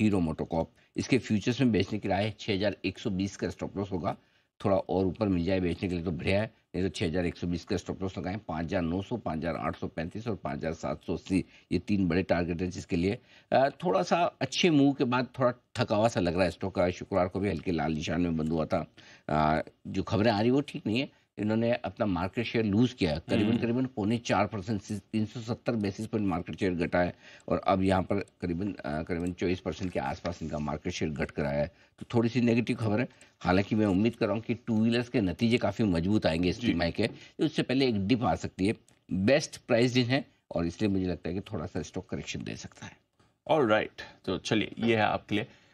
Hero MotoCorp इसके futures में बेचने की राय छः हज़ार एक सौ बीस का स्टॉप लॉस होगा थोड़ा और ऊपर मिल जाए बेचने के लिए तो बढ़िया है नहीं तो छः हज़ार एक सौ बीस का स्टॉप लॉस लगाएं पाँच हज़ार नौ सौ पाँच हज़ार आठ सौ पैंतीस और पाँच हज़ार सात सौ अस्सी ये तीन बड़े टारगेट हैं जिसके लिए थोड़ा सा अच्छे मूव के बाद थोड़ा थकावा सा लग रहा है स्टॉक का शुक्रवार को भी हल्के लाल निशान में बंद हुआ था जो खबरें आ रही वो ठीक नहीं है इन्होंने अपना मार्केट शेयर लूज किया करीबन हम्म। करीबन पौने चार परसेंट तीन सौ सत्तर बेसिस पॉइंट मार्केट शेयर घटा है और अब यहाँ पर करीबन करीबन चौबीस परसेंट के आसपास इनका मार्केट शेयर घट कर आया है तो थोड़ी सी नेगेटिव खबर है हालांकि मैं उम्मीद कर रहा हूँ कि टू व्हीलर्स के नतीजे काफ़ी मजबूत आएंगे इस टीम के उससे पहले एक डिप आ सकती है बेस्ट प्राइस दिन है और इसलिए मुझे लगता है कि थोड़ा सा स्टॉक करेक्शन दे सकता है और राइट तो चलिए ये है आपके लिए